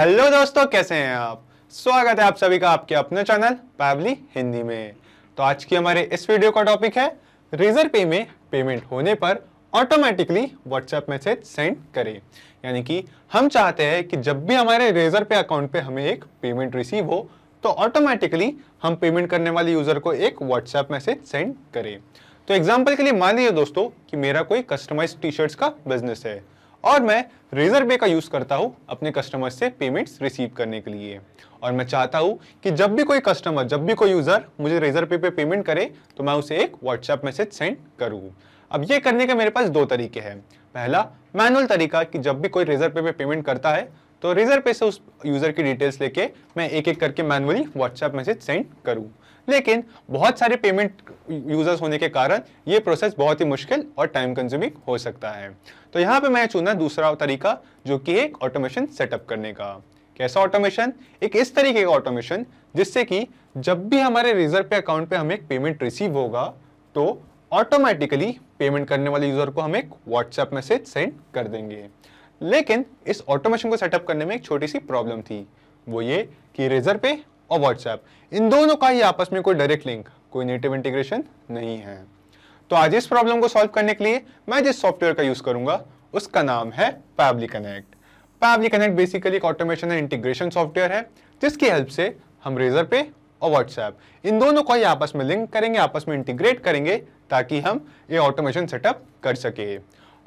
Hello दोस्तों कैसे हैं आप स्वागत है आप सभी का आपके अपने चैनल पैबली हिंदी में तो आज की हमारे इस वीडियो का टॉपिक है रेजर पे में पेमेंट होने पर ऑटोमेटिकली व्हाट्सएप मैसेज सेंड करें यानी कि हम चाहते हैं कि जब भी हमारे रेजर पे अकाउंट पे हमें एक पेमेंट रिसीव हो तो ऑटोमेटिकली हम पेमेंट करने वाले यूज़र को एक व्हाट्सएप मैसेज सेंड करें तो एग्जाम्पल के लिए मान लीजिए दोस्तों कि मेरा कोई कस्टमाइज टी शर्ट्स का बिजनेस है और मैं रेजर पे का यूज़ करता हूँ अपने कस्टमर से पेमेंट्स रिसीव करने के लिए और मैं चाहता हूँ कि जब भी कोई कस्टमर जब भी कोई यूज़र मुझे रेजर पे पे पेमेंट करे तो मैं उसे एक व्हाट्सएप मैसेज सेंड करूँ अब ये करने के मेरे पास दो तरीके हैं पहला मैनुअल तरीका कि जब भी कोई रेजर पे पे पेमेंट करता है तो रेजर पे से उस यूज़र की डिटेल्स लेके मैं एक एक करके मैनुअली व्हाट्सएप मैसेज सेंड करूँ लेकिन बहुत सारे पेमेंट यूजर्स होने के कारण ये प्रोसेस बहुत ही मुश्किल और टाइम कंज्यूमिंग हो सकता है तो यहाँ पे मैं चुना दूसरा तरीका जो कि एक ऑटोमेशन सेटअप करने का कैसा ऑटोमेशन एक इस तरीके का ऑटोमेशन जिससे कि जब भी हमारे रिजर्व पे अकाउंट पे हमें एक पेमेंट रिसीव होगा तो ऑटोमेटिकली पेमेंट करने वाले यूज़र को हम एक व्हाट्सएप मैसेज सेंड कर देंगे लेकिन इस ऑटोमेशन को सेटअप करने में एक छोटी सी प्रॉब्लम थी वो ये कि रिजर्व पे और व्हाट्सएप इन दोनों का ही आपस में कोई डायरेक्ट लिंक कोई नेटिव इंटीग्रेशन नहीं है तो आज इस प्रॉब्लम को सॉल्व करने के लिए मैं जिस सॉफ्टवेयर का यूज करूंगा उसका नाम है Pabbly connect Pabbly connect basically एक ऑटोमेशन एंड इंटीग्रेशन सॉफ्टवेयर है जिसकी हेल्प से हम रेजर पे और व्हाट्सएप इन दोनों को ही आपस में लिंक करेंगे आपस में इंटीग्रेट करेंगे ताकि हम ये ऑटोमेशन सेटअप कर सके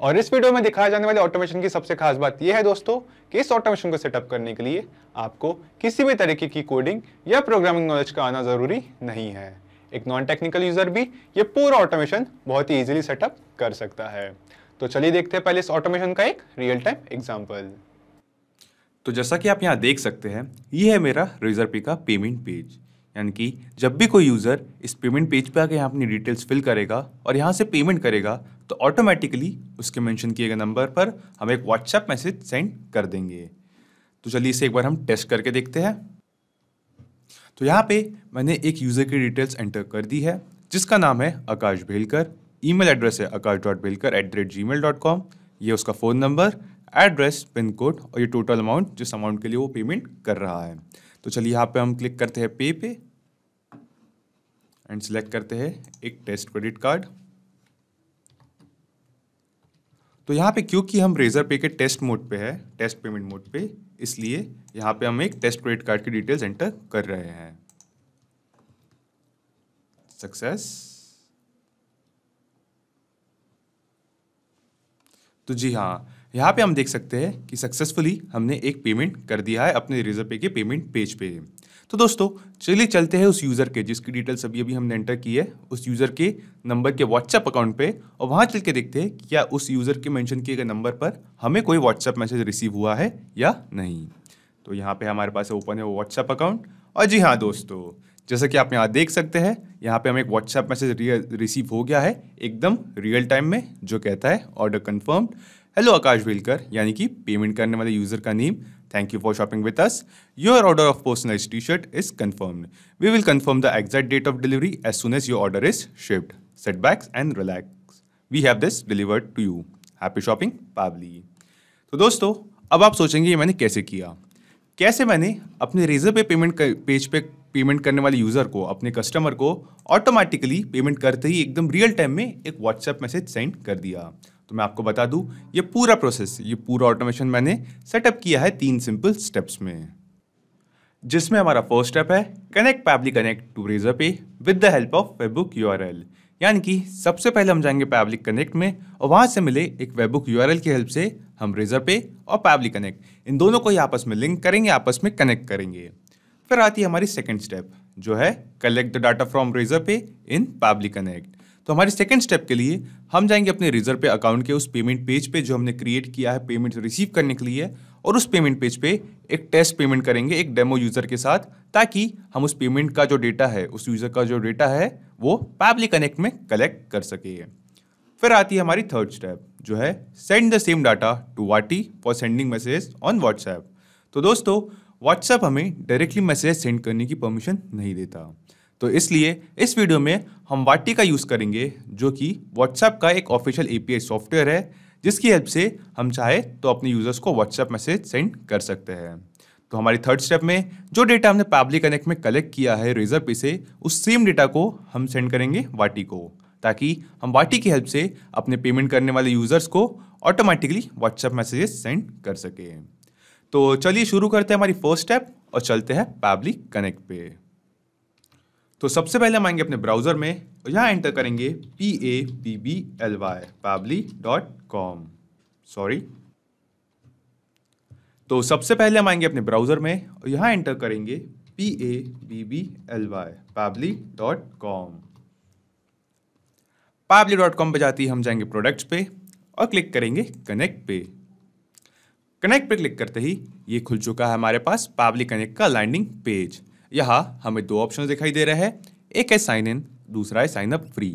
और इस वीडियो में दिखाए जाने वाले ऑटोमेशन की सबसे खास बात यह है दोस्तों कि इस ऑटोमेशन को सेटअप करने के लिए आपको किसी भी तरीके की कोडिंग या प्रोग्रामिंग नॉलेज का आना ज़रूरी नहीं है एक नॉन टेक्निकल यूज़र भी ये पूरा ऑटोमेशन बहुत ही ईजिली सेटअप कर सकता है तो चलिए देखते हैं पहले इस ऑटोमेशन का एक रियल टाइम एग्जाम्पल तो जैसा कि आप यहाँ देख सकते हैं ये है मेरा रिजर्पी का पेमेंट पेज यानी कि जब भी कोई यूज़र इस पेमेंट पेज पे आके यहाँ अपनी डिटेल्स फिल करेगा और यहाँ से पेमेंट करेगा तो ऑटोमेटिकली उसके मेंशन किए गए नंबर पर हम एक व्हाट्सएप मैसेज सेंड कर देंगे तो चलिए इसे एक बार हम टेस्ट करके देखते हैं तो यहाँ पे मैंने एक यूज़र की डिटेल्स एंटर कर दी है जिसका नाम है आकाश भेलकर ईमेल एड्रेस है Akash dot Bhelkar at the rate Gmail dot com ये उसका phone number address pin code और ये टोटल अमाउंट जिस अमाउंट के लिए वो पेमेंट कर रहा है तो चलिए यहाँ पे हम क्लिक करते हैं पे पे एंड सिलेक्ट करते हैं एक टेस्ट क्रेडिट कार्ड तो यहाँ पे क्योंकि हम रेजर पे के टेस्ट मोड पे है टेस्ट पेमेंट मोड पे इसलिए यहाँ पे हम एक टेस्ट क्रेडिट कार्ड की डिटेल्स एंटर कर रहे हैं सक्सेस तो जी हाँ यहाँ पे हम देख सकते हैं कि सक्सेसफुली हमने एक पेमेंट कर दिया है अपने रिजर्व पे के पेमेंट पेज पे तो दोस्तों चलिए चलते हैं उस यूज़र के जिसकी डिटेल्स अभी अभी हमने एंटर की है उस यूज़र के नंबर के व्हाट्सएप अकाउंट पे और वहाँ चल के देखते हैं क्या उस यूज़र के मेंशन किए गए नंबर पर हमें कोई व्हाट्सएप मैसेज रिसीव हुआ है या नहीं तो यहाँ पे हमारे पास ओपन है वो व्हाट्सएप अकाउंट और जी हाँ दोस्तों जैसा कि आप यहाँ देख सकते हैं यहाँ पे हमें एक व्हाट्सएप मैसेज रिसीव हो गया है एकदम रियल टाइम में जो कहता है order confirmed hello Akash Velkar यानी कि पेमेंट करने वाले यूजर का name thank you for shopping with us your order of personalise T shirt is confirmed we will confirm the exact date of delivery as soon as your order is shipped sit backs and relax we have this delivered to you happy shopping Pabbly तो दोस्तों अब आप सोचेंगे ये मैंने कैसे किया कैसे मैंने अपने रेजर पे पेमेंट पेज पे पेमेंट करने वाले यूज़र को अपने कस्टमर को ऑटोमेटिकली पेमेंट करते ही एकदम रियल टाइम में एक व्हाट्सएप मैसेज सेंड कर दिया तो मैं आपको बता दूं ये पूरा प्रोसेस ये पूरा ऑटोमेशन मैंने सेटअप किया है तीन सिंपल स्टेप्स में जिसमें हमारा फर्स्ट स्टेप है connect Pabbly connect to Razorpay with the help of webhook you यानी कि सबसे पहले हम जाएंगे पैब्लिक कनेक्ट में और वहाँ से मिले एक वेबुक यू की हेल्प से हम रेजर पे और पैब्लिक कनेक्ट इन दोनों को ही आपस में लिंक करेंगे आपस में कनेक्ट करेंगे फिर आती है हमारी सेकेंड स्टेप जो है collect the data from razor पे इन पैब्लिक कनेक्ट तो हमारे सेकेंड स्टेप के लिए हम जाएंगे अपने रिजर्व पे अकाउंट के उस पेमेंट पेज पे जो हमने क्रिएट किया है पेमेंट रिसीव करने के लिए और उस पेमेंट पेज पे एक टेस्ट पेमेंट करेंगे एक डेमो यूज़र के साथ ताकि हम उस पेमेंट का जो डेटा है उस यूज़र का जो डेटा है वो पैबली कनेक्ट में कलेक्ट कर सके फिर आती है हमारी थर्ड स्टेप जो है send the same data to वाटी for sending message on WhatsApp तो दोस्तों व्हाट्सएप हमें डायरेक्टली मैसेज सेंड करने की परमिशन नहीं देता तो इसलिए इस वीडियो में हम वाटी का यूज़ करेंगे जो कि व्हाट्सएप का एक ऑफिशियल ए सॉफ्टवेयर है जिसकी हेल्प से हम चाहे तो अपने यूज़र्स को व्हाट्सएप मैसेज सेंड कर सकते हैं तो हमारी थर्ड स्टेप में जो डेटा हमने पब्लिक कनेक्ट में कलेक्ट किया है रेजर पे से उस सेम डेटा को हम सेंड करेंगे वाटी को ताकि हम वाटी की हेल्प से अपने पेमेंट करने वाले यूज़र्स को ऑटोमेटिकली व्हाट्सएप मैसेजेस सेंड कर सकें तो चलिए शुरू करते हैं हमारी फर्स्ट स्टेप और चलते हैं पैबली कनेक्ट पे तो सबसे पहले हम आएंगे अपने ब्राउज़र में और यहाँ एंटर करेंगे P A P B L Y Pabbly dot com sorry तो सबसे पहले हम आएंगे अपने ब्राउज़र में और यहाँ एंटर करेंगे P A B B L Y Pabbly dot com Pabbly dot com पर जाती ही हम जाएंगे प्रोडक्ट्स पे और क्लिक करेंगे कनेक्ट पे कनेक्ट पे क्लिक करते ही ये खुल चुका है हमारे पास पाबली कनेक्ट का लैंडिंग पेज यहाँ हमें दो ऑप्शन दिखाई दे रहे हैं एक है साइन इन दूसरा है साइन अप फ्री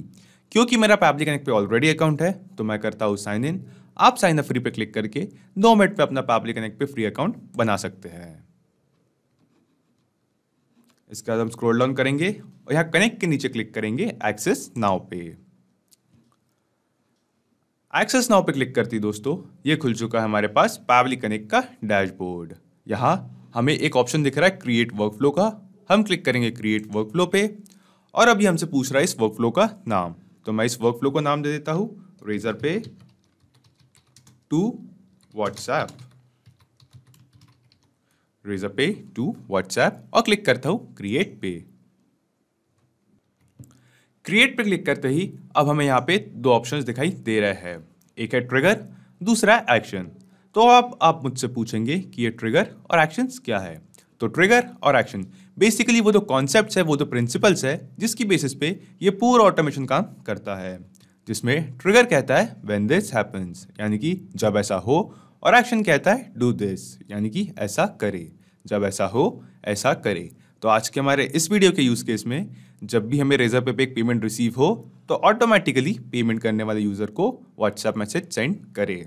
क्योंकि मेरा पब्लिक कनेक्ट पे ऑलरेडी अकाउंट है तो मैं करता हूँ साइन इन आप साइन अप फ्री पे क्लिक करके दो मिनट पे अपना पब्लिक कनेक्ट पे फ्री अकाउंट बना सकते हैं इसके बाद हम स्क्रोल डाउन करेंगे और यहाँ कनेक्ट के नीचे क्लिक करेंगे एक्सेस नाव पे एक्सेस नाव पे क्लिक करती दोस्तों ये खुल चुका है हमारे पास पैबली कनेक्ट का डैशबोर्ड यहाँ हमें एक ऑप्शन दिख रहा है क्रिएट वर्कफ्लो का हम क्लिक करेंगे क्रिएट वर्कफ्लो पे और अभी हमसे पूछ रहा है इस वर्कफ्लो का नाम तो मैं इस वर्कफ्लो का नाम दे देता हूँ Razorpay to WhatsApp Razorpay to WhatsApp और क्लिक करता हूँ क्रिएट पे क्रिएट पे क्लिक करते ही अब हमें यहाँ पे दो ऑप्शंस दिखाई दे रहे हैं एक है ट्रिगर दूसरा एक्शन तो अब आप, आप मुझसे पूछेंगे कि ये ट्रिगर और एक्शंस क्या है तो ट्रिगर और एक्शन बेसिकली वो जो कॉन्सेप्ट है वो जो प्रिंसिपल्स है जिसकी बेसिस पे ये पूरा ऑटोमेशन काम करता है जिसमें ट्रिगर कहता है वेन दिस हैपन्स यानी कि जब ऐसा हो और एक्शन कहता है डू दिस यानी कि ऐसा करे जब ऐसा हो ऐसा करे तो आज के हमारे इस वीडियो के यूज़ केस में जब भी हमें रेजर पे पे एक पेमेंट रिसीव हो तो ऑटोमेटिकली पेमेंट करने वाले यूज़र को व्हाट्सएप मैसेज सेंड करे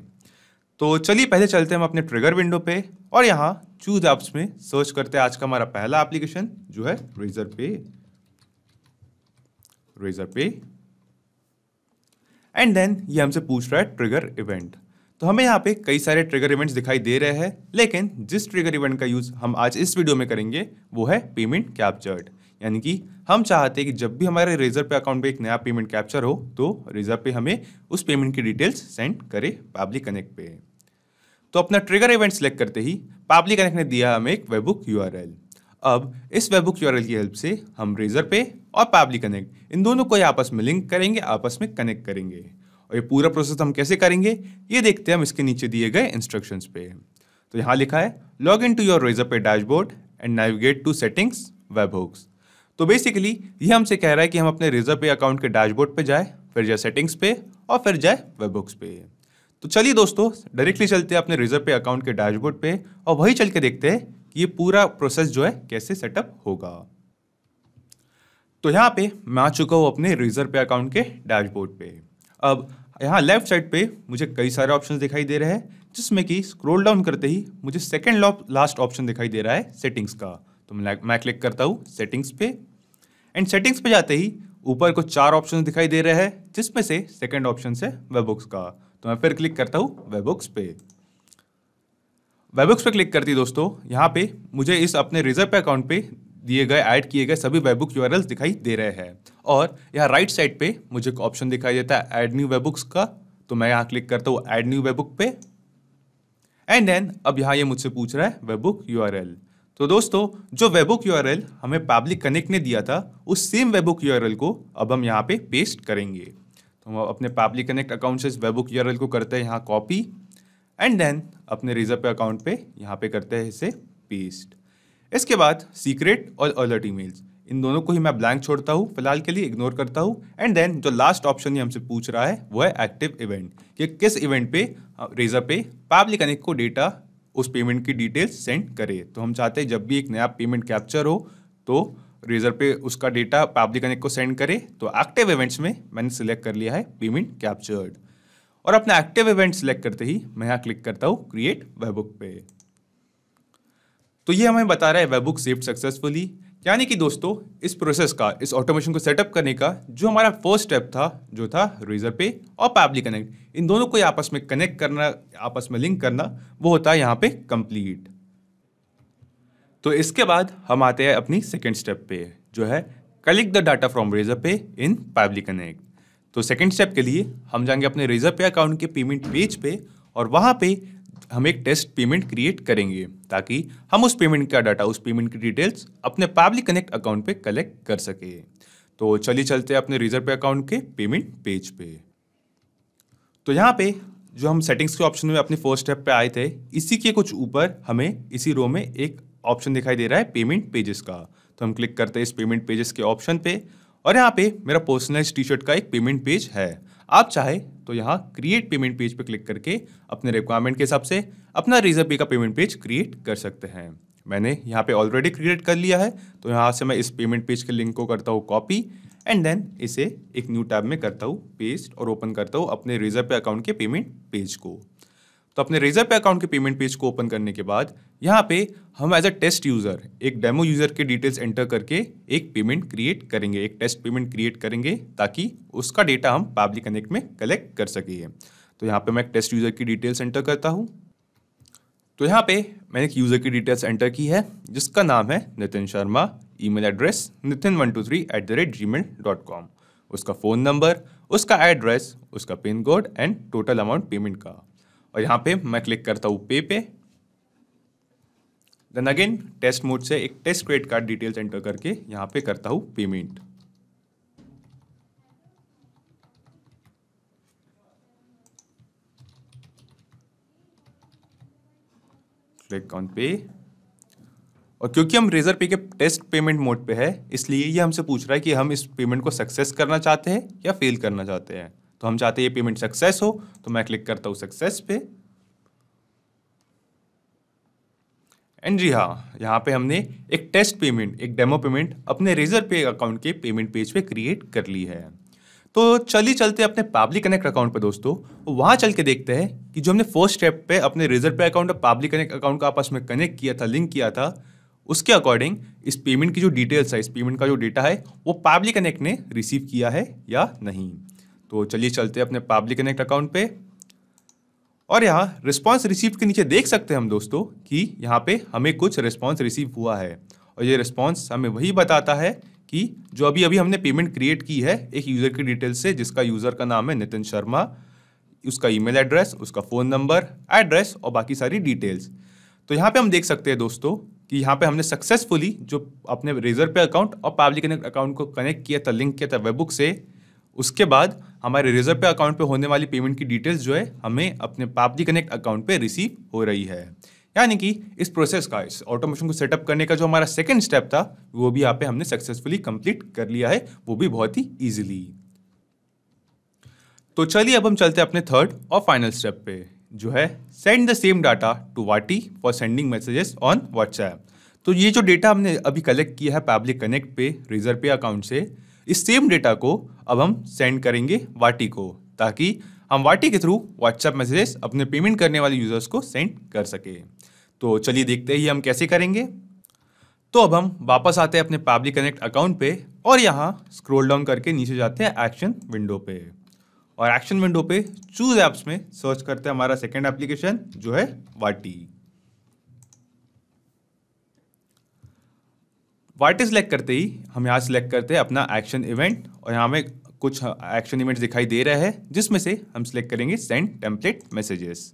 तो चलिए पहले चलते हैं हम अपने ट्रिगर विंडो पे और यहाँ चूज ऐप्स में सर्च करते हैं आज का हमारा पहला एप्लीकेशन जो है रेजर पे रेजर पे एंड देन ये हमसे पूछ रहा है ट्रिगर इवेंट तो हमें यहाँ पे कई सारे ट्रिगर इवेंट्स दिखाई दे रहे हैं लेकिन जिस ट्रिगर इवेंट का यूज़ हम आज इस वीडियो में करेंगे वो है पेमेंट कैप्चर्ड यानी कि हम चाहते हैं कि जब भी हमारे रेजर पे अकाउंट पे एक नया पेमेंट कैप्चर हो तो रेजर पे हमें उस पेमेंट की डिटेल्स सेंड करे पाबली कनेक्ट पे तो अपना ट्रिगर इवेंट सेलेक्ट करते ही पाबली कनेक्ट ने दिया हमें एक वेबुक यू अब इस वेबुक यू की हेल्प से हम रेजर पे और पब्लिक कनेक्ट इन दोनों को आपस में लिंक करेंगे आपस में कनेक्ट करेंगे और ये पूरा प्रोसेस हम कैसे करेंगे ये देखते हैं हम इसके नीचे दिए गए इंस्ट्रक्शंस पे तो यहाँ लिखा है log in to your Razorpay dashboard and navigate to settings webhooks तो बेसिकली ये हमसे कह रहा है कि हम अपने रिजर्व पे अकाउंट के डैशबोर्ड पे जाए फिर जाए सेटिंग्स पे और फिर जाए वेब बुक्स पे तो चलिए दोस्तों डायरेक्टली चलते हैं अपने रिजर्व पे अकाउंट के डैशबोर्ड पे और वही चल के देखते हैं कि ये पूरा प्रोसेस जो है कैसे सेटअप होगा तो यहाँ पे मैं आ चुका हूँ अपने रिजर्व पे अकाउंट के डैशबोर्ड पे अब यहाँ लेफ्ट साइड पे मुझे कई सारे ऑप्शंस दिखाई दे रहे हैं जिसमें कि स्क्रॉल डाउन करते ही मुझे सेकेंड लास्ट ऑप्शन दिखाई दे रहा है सेटिंग्स का तो मैं क्लिक करता हूँ सेटिंग्स पे एंड सेटिंग्स पे जाते ही ऊपर को चार ऑप्शन दिखाई दे रहे हैं जिसमें से सेकेंड ऑप्शन है वेबुक्स का तो मैं फिर क्लिक करता हूँ वेबुक्स पे वेबुक्स पे क्लिक करती दोस्तों यहाँ पे मुझे इस अपने रिजर्व पे अकाउंट पे दिए गए ऐड किए गए सभी वेबुक यू दिखाई दे रहे हैं और यहाँ राइट साइड पे मुझे एक ऑप्शन दिखाई देता है ऐड न्यू वेबुक्स का तो मैं यहाँ क्लिक करता हूँ ऐड न्यू वेबुक पे एंड देन अब यहाँ ये मुझसे पूछ रहा है वेबुक यू तो दोस्तों जो वेबुक यू हमें पब्लिक कनेक्ट ने दिया था उस सेम वेबुक यू को अब हम यहाँ पे पेस्ट करेंगे तो हम अपने पब्लिक कनेक्ट अकाउंट से इस वेबुक यू को करते हैं यहाँ कॉपी एंड देन अपने रिजर्व पे अकाउंट पे यहाँ पे करते हैं इसे पेस्ट इसके बाद सीक्रेट और अलर्ट ईमेल्स इन दोनों को ही मैं ब्लैंक छोड़ता हूँ फिलहाल के लिए इग्नोर करता हूँ एंड देन जो लास्ट ऑप्शन ये हमसे पूछ रहा है वो है एक्टिव इवेंट कि किस इवेंट पे रेजर हाँ, पे पब्लिक कनेक्ट को डेटा उस पेमेंट की डिटेल्स सेंड करे तो हम चाहते हैं जब भी एक नया पेमेंट कैप्चर हो तो रेजर पे उसका डेटा पब्लिक कनेक्ट को सेंड करे तो एक्टिव इवेंट्स में मैंने सिलेक्ट कर लिया है पेमेंट कैप्चर्ड और अपना एक्टिव इवेंट सिलेक्ट करते ही मैं यहाँ क्लिक करता हूँ क्रिएट वेबुक पे तो ये हमें बता रहा है वेबुक सेव सक्सेसफुली यानी कि दोस्तों इस प्रोसेस का इस ऑटोमेशन को सेटअप करने का जो हमारा फर्स्ट स्टेप था जो था रेजर पे और पैबली कनेक्ट इन दोनों को आपस में कनेक्ट करना आपस में लिंक करना वो होता है यहाँ पे कंप्लीट तो इसके बाद हम आते हैं अपनी सेकेंड स्टेप पे जो है collect the data from razor पे इन पैबली कनेक्ट तो सेकेंड स्टेप के लिए हम जाएंगे अपने रेजर पे अकाउंट के पेमेंट पेज पे और वहाँ पे हम एक टेस्ट पेमेंट क्रिएट करेंगे ताकि हम उस पेमेंट का डाटा उस पेमेंट की डिटेल्स अपने पब्लिक कनेक्ट अकाउंट पे कलेक्ट कर सके तो चलिए चलते हैं अपने रिजर्व पे अकाउंट के पेमेंट पेज पे तो यहाँ पे जो हम सेटिंग्स के ऑप्शन में अपने फर्स्ट स्टेप पे आए थे इसी के कुछ ऊपर हमें इसी रो में एक ऑप्शन दिखाई दे रहा है पेमेंट पेजेस का तो हम क्लिक करते हैं इस पेमेंट पेजेस के ऑप्शन पे और यहाँ पे मेरा पर्सनलाइज टी शर्ट का एक पेमेंट पेज है आप चाहे तो यहाँ क्रिएट पेमेंट पेज पर क्लिक करके अपने रिक्वायरमेंट के हिसाब से अपना रिजर्व पे का पेमेंट पेज क्रिएट कर सकते हैं मैंने यहाँ पे ऑलरेडी क्रिएट कर लिया है तो यहाँ से मैं इस पेमेंट पेज के लिंक को करता हूँ कॉपी एंड देन इसे एक न्यू टैब में करता हूँ पेस्ट और ओपन करता हूँ अपने रिजर्व पे अकाउंट के पेमेंट पेज को तो अपने रिजर्व पे अकाउंट के पेमेंट पेज को ओपन करने के बाद यहाँ पे हम एज अ टेस्ट यूज़र एक डेमो यूज़र के डिटेल्स एंटर करके एक पेमेंट क्रिएट करेंगे एक टेस्ट पेमेंट क्रिएट करेंगे ताकि उसका डेटा हम पब्लिक कनेक्ट में कलेक्ट कर सकें तो यहाँ पे मैं एक टेस्ट यूज़र की डिटेल्स एंटर करता हूँ तो यहाँ पे मैंने एक यूज़र की डिटेल्स एंटर की है जिसका नाम है Nitin Sharma email address Nitin one two three at the rate Gmail dot com उसका फ़ोन नंबर उसका एड्रेस उसका pin code and total amount payment का और यहाँ पे मैं क्लिक करता हूँ पे पे देन अगेन टेस्ट मोड से एक test credit card details enter करके यहाँ पे करता हूँ पेमेंट क्लिक ऑन पे और क्योंकि हम रेजर पे के टेस्ट पेमेंट मोड पे है इसलिए ये हमसे पूछ रहा है कि हम इस पेमेंट को सक्सेस करना चाहते हैं या फेल करना चाहते हैं तो हम चाहते हैं ये पेमेंट सक्सेस हो तो मैं क्लिक करता हूँ सक्सेस पे एंड जी हाँ यहाँ पे हमने एक टेस्ट पेमेंट एक डेमो पेमेंट अपने रेजर पे अकाउंट के पेमेंट पेज पे क्रिएट कर ली है तो चलिए चलते अपने पब्लिक कनेक्ट अकाउंट पे दोस्तों वहाँ चल के देखते हैं कि जो हमने फर्स्ट स्टेप पे अपने रेजर पे अकाउंट और पब्लिक कनेक्ट अकाउंट का आपस में कनेक्ट किया था लिंक किया था उसके अकॉर्डिंग इस पेमेंट की जो डिटेल्स है इस पेमेंट का जो डेटा है वो पब्लिक कनेक्ट ने रिसीव किया है या नहीं तो चलिए चलते अपने पब्लिक कनेक्ट अकाउंट पे और यहाँ रिस्पॉन्स रिसीव के नीचे देख सकते हैं हम दोस्तों कि यहाँ पे हमें कुछ रिस्पॉन्स रिसीव हुआ है और ये रिस्पॉन्स हमें वही बताता है कि जो अभी अभी हमने पेमेंट क्रिएट की है एक यूज़र की डिटेल से जिसका यूज़र का नाम है नितिन शर्मा उसका ईमेल एड्रेस उसका फ़ोन नंबर एड्रेस और बाकी सारी डिटेल्स तो यहाँ पर हम देख सकते हैं दोस्तों कि यहाँ पे हमने सक्सेसफुली जो अपने रेजर पे अकाउंट और पब्लिक अकाउंट को कनेक्ट किया था लिंक किया था वेबुक से उसके बाद हमारे रिजर्व पे अकाउंट पे होने वाली पेमेंट की डिटेल्स जो है हमें अपने पापदी कनेक्ट अकाउंट पे रिसीव हो रही है यानी कि इस प्रोसेस का इस ऑटोमेशन को सेटअप करने का जो हमारा सेकेंड स्टेप था वो भी यहाँ पे हमने सक्सेसफुली कंप्लीट कर लिया है वो भी बहुत ही ईजिली तो चलिए अब हम चलते हैं अपने थर्ड और फाइनल स्टेप पे जो है send the same data to वाटी for sending messages on WhatsApp तो ये जो डेटा हमने अभी कलेक्ट किया है पब्लिक कनेक्ट पे रिजर्व पे अकाउंट से इस सेम डेटा को अब हम सेंड करेंगे वाटी को ताकि हम वाटी के थ्रू व्हाट्सएप मैसेजेस अपने पेमेंट करने वाले यूज़र्स को सेंड कर सके तो चलिए देखते ही हम कैसे करेंगे तो अब हम वापस आते हैं अपने पब्लिक कनेक्ट अकाउंट पे और यहाँ स्क्रोल डाउन करके नीचे जाते हैं एक्शन विंडो पे और एक्शन विंडो पे चूज ऐप्स में सर्च करते हैं हमारा सेकेंड एप्लीकेशन जो है वाटी वाइट सेलेक्ट करते ही हम यहाँ सेलेक्ट करते हैं अपना एक्शन इवेंट और यहाँ में कुछ एक्शन इवेंट दिखाई दे रहा है जिसमें से हम सेलेक्ट करेंगे सेंड टेम्पलेट मैसेजेस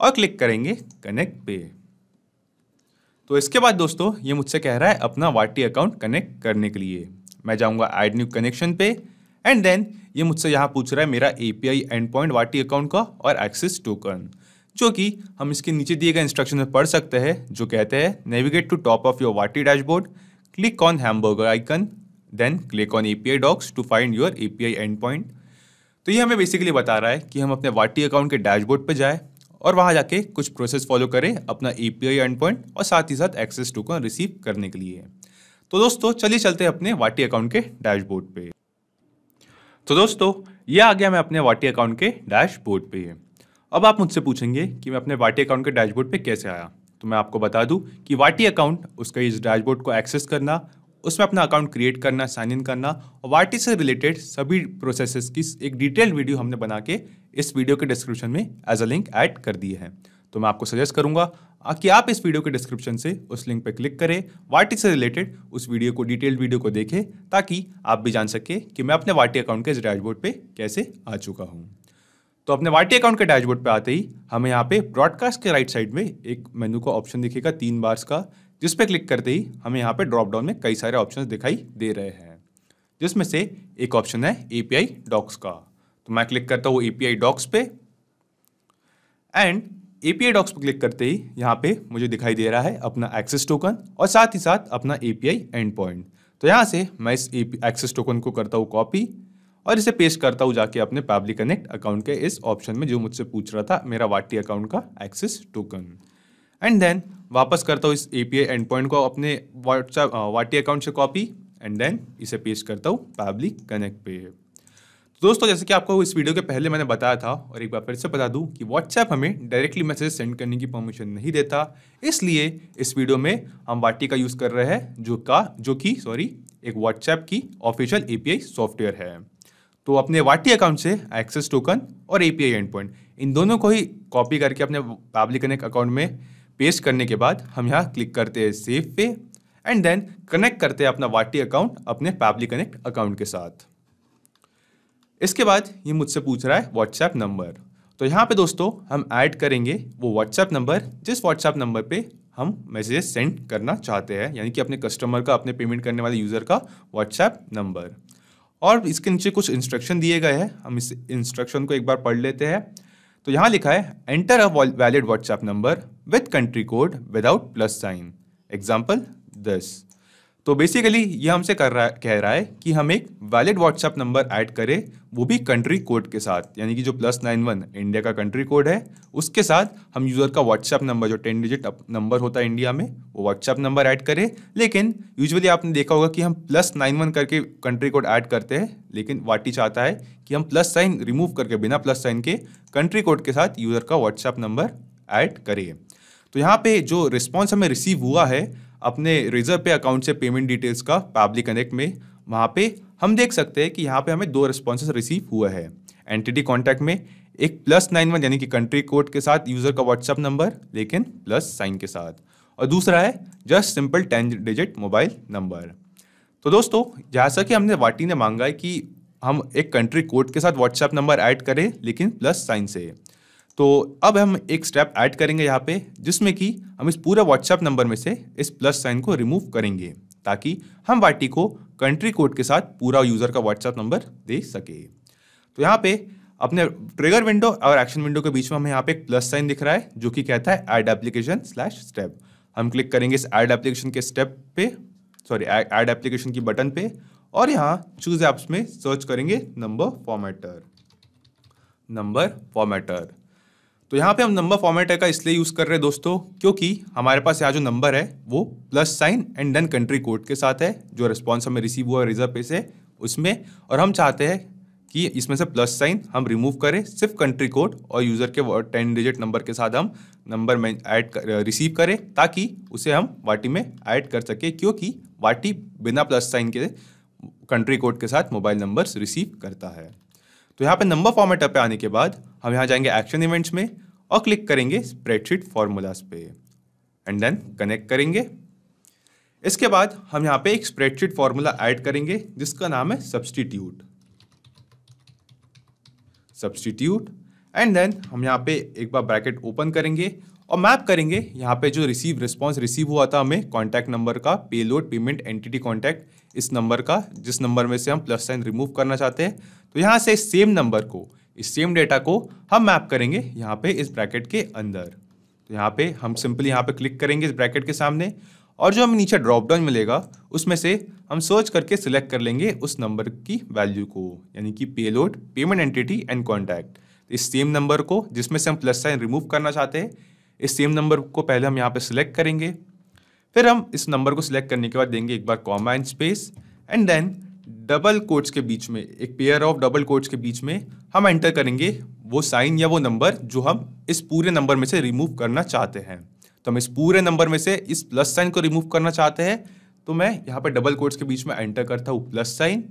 और क्लिक करेंगे कनेक्ट पे तो इसके बाद दोस्तों ये मुझसे कह रहा है अपना वाटी अकाउंट कनेक्ट करने के लिए मैं जाऊँगा एड न्यू कनेक्शन पे एंड देन ये मुझसे यहाँ पूछ रहा है मेरा A P I endpoint वाटी अकाउंट का और एक्सेस टोकन जो कि हम इसके नीचे दिए गए इंस्ट्रक्शन में पढ़ सकते हैं जो कहते हैं navigate to top of your वाटी dashboard Click on hamburger icon, then click on API docs to find your API endpoint. तो ये हमें बेसिकली बता रहा है कि हम अपने वाटी अकाउंट के डैशबोर्ड पर जाए और वहाँ जाके कुछ प्रोसेस फॉलो करें अपना ए पी एंड पॉइंट और साथ ही साथ एक्सेस टोकन रिसीव करने के लिए तो दोस्तों चलिए चलते हैं अपने वाटी अकाउंट के डैशबोर्ड पे तो दोस्तों ये आ गया मैं अपने वाटी अकाउंट के डैशबोर्ड पे अब आप मुझसे पूछेंगे कि मैं अपने वाटी अकाउंट के डैशबोर्ड पे कैसे आया तो मैं आपको बता दूं कि वाटी अकाउंट उसका इस डैशबोर्ड को एक्सेस करना उसमें अपना अकाउंट क्रिएट करना साइन इन करना और वाटी से रिलेटेड सभी प्रोसेसेस की एक डिटेल्ड वीडियो हमने बना के इस वीडियो के डिस्क्रिप्शन में एज अ लिंक ऐड कर दिए हैं तो मैं आपको सजेस्ट करूंगा कि आप इस वीडियो के डिस्क्रिप्शन से उस लिंक पर क्लिक करें वाटी से रिलेटेड उस वीडियो को डिटेल्ड वीडियो को देखें ताकि आप भी जान सकें कि मैं अपने वाटी अकाउंट के इस डैशबोर्ड पर कैसे आ चुका हूँ तो अपने वाटी अकाउंट के डैशबोर्ड पे आते ही हमें यहाँ पे ब्रॉडकास्ट के राइट साइड में एक मेनू का ऑप्शन दिखेगा तीन बार्स का जिस पे क्लिक करते ही हमें यहाँ पे ड्रॉप डाउन में कई सारे ऑप्शंस दिखाई दे रहे हैं जिसमें से एक ऑप्शन है ए डॉक्स का तो मैं क्लिक करता हूँ ए डॉक्स पे एंड ए डॉक्स पर क्लिक करते ही यहाँ पे मुझे दिखाई दे रहा है अपना एक्सेस टोकन और साथ ही साथ अपना ए एंड पॉइंट तो यहाँ से मैं इस एक्सेस टोकन को करता हूँ कॉपी और इसे पेस्ट करता हूँ जाके अपने पब्लिक कनेक्ट अकाउंट के इस ऑप्शन में जो मुझसे पूछ रहा था मेरा वाटी अकाउंट का एक्सेस टोकन एंड देन वापस करता हूँ इस ए पी एंड पॉइंट को अपने व्हाट्सएप वाटी अकाउंट से कॉपी एंड देन इसे पेस्ट करता हूँ पब्लिक कनेक्ट पे तो दोस्तों जैसे कि आपको इस वीडियो के पहले मैंने बताया था और एक बार फिर से बता दूं कि व्हाट्सएप हमें डायरेक्टली मैसेज सेंड करने की परमिशन नहीं देता इसलिए इस वीडियो में हम वाटी का यूज़ कर रहे हैं जो का जो कि सॉरी एक व्हाट्सएप की ऑफिशियल ए सॉफ्टवेयर है तो अपने वाटी अकाउंट से एक्सेस टोकन और एपीआई एंड पॉइंट इन दोनों को ही कॉपी करके अपने पब्लिक कनेक्ट अकाउंट में पेस्ट करने के बाद हम यहाँ क्लिक करते हैं सेव पे एंड देन कनेक्ट करते हैं अपना वाटी अकाउंट अपने पब्लिक कनेक्ट अकाउंट के साथ इसके बाद ये मुझसे पूछ रहा है व्हाट्सएप नंबर तो यहाँ पे दोस्तों हम ऐड करेंगे वो व्हाट्सएप नंबर जिस व्हाट्सएप नंबर पे हम मैसेज सेंड करना चाहते हैं यानी कि अपने कस्टमर का अपने पेमेंट करने वाले यूज़र का व्हाट्सएप नंबर और इसके नीचे कुछ इंस्ट्रक्शन दिए गए हैं हम इस इंस्ट्रक्शन को एक बार पढ़ लेते हैं तो यहाँ लिखा है enter a valid WhatsApp number with country code without plus sign example this तो बेसिकली ये हमसे कर रहा कह रहा है कि हम एक वैलिड व्हाट्सएप नंबर ऐड करें वो भी कंट्री कोड के साथ यानी कि जो प्लस नाइन वन इंडिया का कंट्री कोड है उसके साथ हम यूज़र का व्हाट्सएप नंबर जो टेन डिजिट नंबर होता है इंडिया में वो व्हाट्सएप नंबर ऐड करें लेकिन यूजुअली आपने देखा होगा कि हम प्लस नाइन वन करके कंट्री कोड ऐड करते हैं लेकिन वाटी चाहता है कि हम प्लस साइन रिमूव करके बिना प्लस साइन के कंट्री कोड के साथ यूज़र का व्हाट्सएप नंबर ऐड करें तो यहाँ पे जो रिस्पॉन्स हमें रिसीव हुआ है अपने रिजर्व पे अकाउंट से पेमेंट डिटेल्स का पब्लिक कनेक्ट में वहाँ पे हम देख सकते हैं कि यहाँ पे हमें दो रिस्पॉन्स रिसीव हुआ है एंटिटी कॉन्टैक्ट में एक प्लस नाइन वन यानी कि कंट्री कोड के साथ यूज़र का व्हाट्सअप नंबर लेकिन प्लस साइन के साथ और दूसरा है just simple ten digit mobile number तो दोस्तों जैसा कि हमने वाटी ने मांगा है कि हम एक कंट्री कोड के साथ व्हाट्सएप नंबर ऐड करें लेकिन प्लस साइन से तो अब हम एक स्टेप ऐड करेंगे यहाँ पे जिसमें कि हम इस पूरे व्हाट्सएप नंबर में से इस प्लस साइन को रिमूव करेंगे ताकि हम वाटी को कंट्री कोड के साथ पूरा यूज़र का व्हाट्सएप नंबर दे सके तो यहाँ पे अपने ट्रिगर विंडो और एक्शन विंडो के बीच में हमें यहाँ पे एक प्लस साइन दिख रहा है जो कि कहता है ऐड एप्लीकेशन स्लैश स्टेप हम क्लिक करेंगे इस ऐड एप्लीकेशन के स्टेप पे सॉरी ऐड एप्लीकेशन की बटन पे और यहाँ चूज ऐप्स में सर्च करेंगे नंबर फॉर्मेटर नंबर फॉर्मेटर तो यहाँ पे हम नंबर फॉर्मेट का इसलिए यूज़ कर रहे हैं दोस्तों क्योंकि हमारे पास यहाँ जो नंबर है वो plus sign and done country code के साथ है जो रिस्पॉन्स हमें रिसीव हुआ है रिजर्व पे से उसमें और हम चाहते हैं कि इसमें से प्लस साइन हम रिमूव करें सिर्फ कंट्री कोड और यूज़र के टेन डिजिट नंबर के साथ हम नंबर में ऐड कर, रिसीव करें ताकि उसे हम वाटी में ऐड कर सकें क्योंकि वाटी बिना प्लस साइन के कंट्री कोड के साथ मोबाइल नंबर्स रिसीव करता है तो यहाँ पे नंबर फॉर्मेट पे आने के बाद हम यहाँ जाएंगे एक्शन इवेंट्स में और क्लिक करेंगे स्प्रेडशीट फॉर्मूलाज पे एंड देन कनेक्ट करेंगे इसके बाद हम यहाँ पे एक स्प्रेडशीट फॉर्मूला ऐड करेंगे जिसका नाम है सब्सटीट्यूट सब्सटीट्यूट एंड देन हम यहाँ पे एक बार ब्रैकेट ओपन करेंगे और मैप करेंगे यहाँ पे जो रिसीव रिस्पॉन्स रिसीव हुआ था हमें कॉन्टैक्ट नंबर का पेलोड पेमेंट एंटिटी कॉन्टैक्ट इस नंबर का जिस नंबर में से हम प्लस साइन रिमूव करना चाहते हैं तो यहाँ से सेम नंबर को इस सेम डेटा को हम मैप करेंगे यहाँ पे इस ब्रैकेट के अंदर तो यहाँ पे हम सिंपली यहाँ पे क्लिक करेंगे इस ब्रैकेट के सामने और जो हमें नीचे ड्रॉप डाउन मिलेगा उसमें से हम सर्च करके सिलेक्ट कर लेंगे उस नंबर की वैल्यू को यानी कि payload payment entity and contact इस सेम नंबर को जिसमें से हम प्लस साइन रिमूव करना चाहते हैं इस सेम नंबर को पहले हम यहाँ पर सिलेक्ट करेंगे फिर हम इस नंबर को सिलेक्ट करने के बाद देंगे एक बार comma and space and then double quotes के बीच में एक पेयर ऑफ डबल कोट्स के बीच में हम एंटर करेंगे वो साइन या वो नंबर जो हम इस पूरे नंबर में से रिमूव करना चाहते हैं तो हम इस पूरे नंबर में से इस प्लस साइन को रिमूव करना चाहते हैं तो मैं यहाँ पे डबल कोट्स के बीच में एंटर करता हूँ प्लस साइन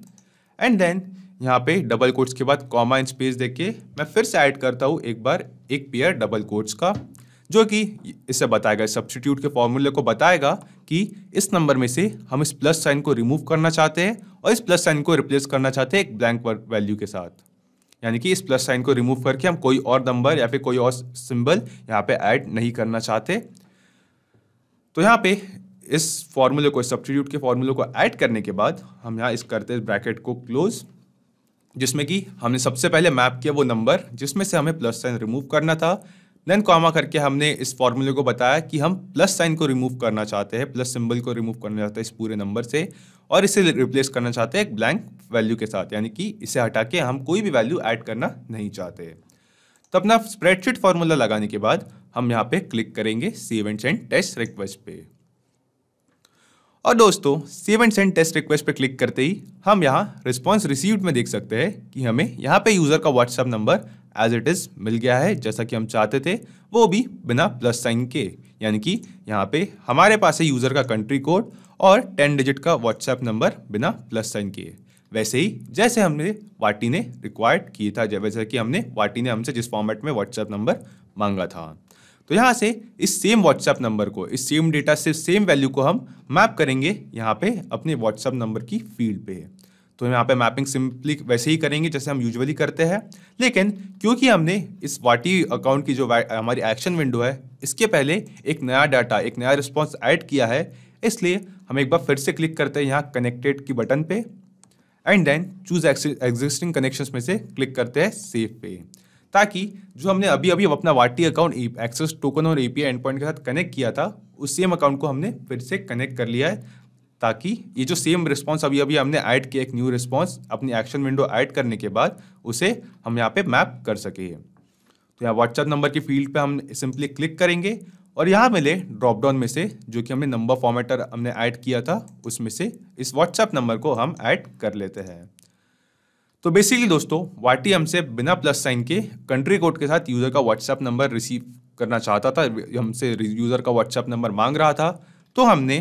एंड देन यहाँ पे डबल कोट्स के बाद कॉमा इन स्पेस देके मैं फिर से ऐड करता हूँ एक बार एक पेयर डबल कोट्स का जो कि इसे बताएगा इस सब्सटीट्यूट के फॉर्मूले को बताएगा कि इस नंबर में से हम इस प्लस साइन को रिमूव करना चाहते हैं और इस प्लस साइन को रिप्लेस करना चाहते हैं एक ब्लैंक वैल्यू के साथ यानी कि इस प्लस साइन को रिमूव करके हम कोई और नंबर या फिर कोई और सिंबल यहाँ पे ऐड नहीं करना चाहते तो यहाँ पे इस फॉर्मूले को सब्सटीट्यूट के फॉर्मूले को ऐड करने के बाद हम यहाँ इस करते हैं ब्रैकेट को क्लोज जिसमें कि हमने सबसे पहले मैप किया वो नंबर जिसमें से हमें प्लस साइन रिमूव करना था देन कॉमा करके हमने इस फॉर्मूले को बताया कि हम प्लस साइन को रिमूव करना चाहते हैं प्लस सिंबल को रिमूव करना चाहते हैं इस पूरे नंबर से और इसे रिप्लेस करना चाहते हैं एक ब्लैंक वैल्यू के साथ यानी कि इसे हटा के हम कोई भी वैल्यू ऐड करना नहीं चाहते तो अपना स्प्रेडशीट फार्मूला लगाने के बाद हम यहाँ पे क्लिक करेंगे save and send test request पे और दोस्तों save and send test request पे क्लिक करते ही हम यहाँ रिस्पॉन्स रिसीव्ड में देख सकते हैं कि हमें यहाँ पे यूज़र का WhatsApp number as it is मिल गया है जैसा कि हम चाहते थे वो भी बिना प्लस साइन के यानी कि यहाँ पे हमारे पास है यूज़र का कंट्री कोड और टेन डिजिट का व्हाट्सएप नंबर बिना प्लस साइन के वैसे ही जैसे हमने वाटी ने रिक्वायर्ड किया था जैसे कि हमने वाटी ने हमसे जिस फॉर्मेट में व्हाट्सएप नंबर मांगा था तो यहाँ से इस सेम व्हाट्सएप नंबर को इस सेम डेटा से सेम वैल्यू को हम मैप करेंगे यहाँ पे अपने व्हाट्सएप नंबर की फील्ड पे तो यहाँ पे मैपिंग सिंपली वैसे ही करेंगे जैसे हम यूजुअली करते हैं लेकिन क्योंकि हमने इस वाटी अकाउंट की जो हमारी एक्शन विंडो है इसके पहले एक नया डाटा एक नया रिस्पॉन्स ऐड किया है इसलिए हम एक बार फिर से क्लिक करते हैं यहाँ कनेक्टेड की बटन पे and then choose existing connection में से क्लिक करते हैं सेफ पे ताकि जो हमने अभी अभी अपना वाटी अकाउंट एक्सेस टोकन और एपीआई एंड पॉइंट के साथ कनेक्ट किया था उस सेम अकाउंट को हमने फिर से कनेक्ट कर लिया है ताकि ये जो सेम रिस्पॉन्स अभी अभी हमने ऐड किया एक न्यू रिस्पॉन्स अपनी एक्शन विंडो ऐड करने के बाद उसे हम यहाँ पे मैप कर सके तो यहाँ व्हाट्सएप नंबर के फील्ड पे हम सिंपली क्लिक करेंगे और यहाँ मिले ड्रॉप डाउन में से जो कि हमने नंबर फॉर्मेटर हमने ऐड किया था उसमें से इस व्हाट्सएप नंबर को हम ऐड कर लेते हैं तो बेसिकली दोस्तों वाटी हमसे बिना प्लस साइन के कंट्री कोड के साथ यूज़र का व्हाट्सएप नंबर रिसीव करना चाहता था हमसे यूज़र का व्हाट्सएप नंबर मांग रहा था तो हमने